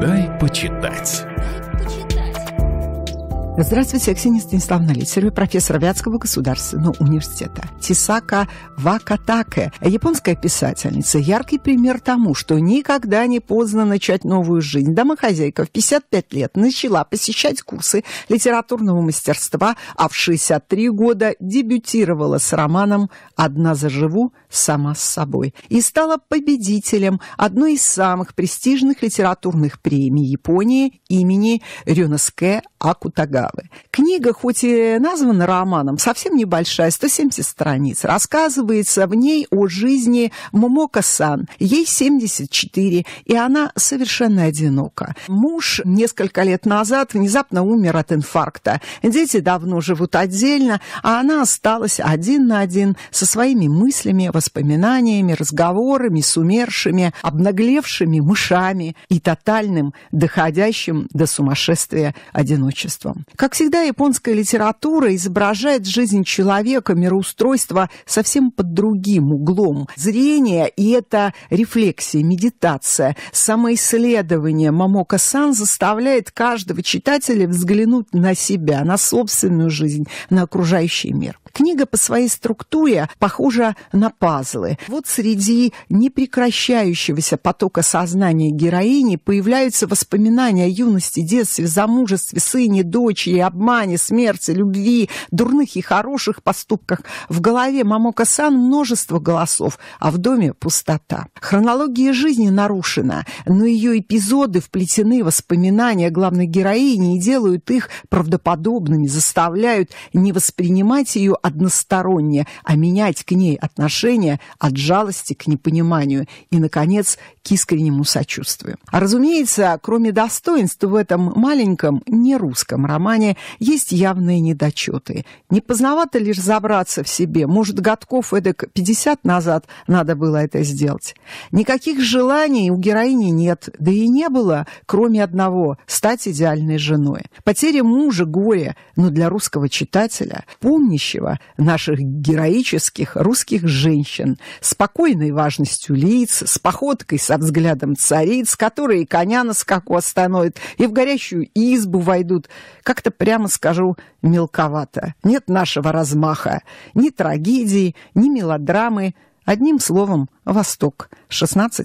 Дай почитать. Здравствуйте, Ксения Станиславовна Лицерева, профессор Вятского государственного университета. Тисака Вакатаке, японская писательница, яркий пример тому, что никогда не поздно начать новую жизнь. Домохозяйка в 55 лет начала посещать курсы литературного мастерства, а в 63 года дебютировала с романом «Одна заживу сама с собой» и стала победителем одной из самых престижных литературных премий Японии имени Рюнеске Акутага правы. Книга, хоть и названа романом, совсем небольшая, 170 страниц. Рассказывается в ней о жизни Момока-сан. Ей 74, и она совершенно одинока. Муж несколько лет назад внезапно умер от инфаркта. Дети давно живут отдельно, а она осталась один на один со своими мыслями, воспоминаниями, разговорами с умершими, обнаглевшими мышами и тотальным, доходящим до сумасшествия одиночеством. Как всегда, японская литература изображает жизнь человека, мироустройство совсем под другим углом зрения, и это рефлексия, медитация, самоисследование Мамока-сан заставляет каждого читателя взглянуть на себя, на собственную жизнь, на окружающий мир. Книга по своей структуре похожа на пазлы. Вот среди непрекращающегося потока сознания героини появляются воспоминания о юности, детстве, замужестве, сыне, дочери, обмане, смерти, любви, дурных и хороших поступках. В голове Мамока-сан множество голосов, а в доме пустота. Хронология жизни нарушена, но ее эпизоды вплетены в воспоминания главной героини и делают их правдоподобными, заставляют не воспринимать ее ее а менять к ней отношения от жалости к непониманию и, наконец, к искреннему сочувствию. А разумеется, кроме достоинств в этом маленьком нерусском романе есть явные недочеты. Не поздновато лишь забраться в себе. Может, годков эдак 50 назад надо было это сделать. Никаких желаний у героини нет, да и не было, кроме одного – стать идеальной женой. Потеря мужа – горе, но для русского читателя, помнящего Андреева, наших героических русских женщин, спокойной важностью лиц, с походкой со взглядом цариц, которые коня на скаку остановят и в горящую избу войдут. Как-то, прямо скажу, мелковато. Нет нашего размаха, ни трагедии, ни мелодрамы. Одним словом, Восток, 16+.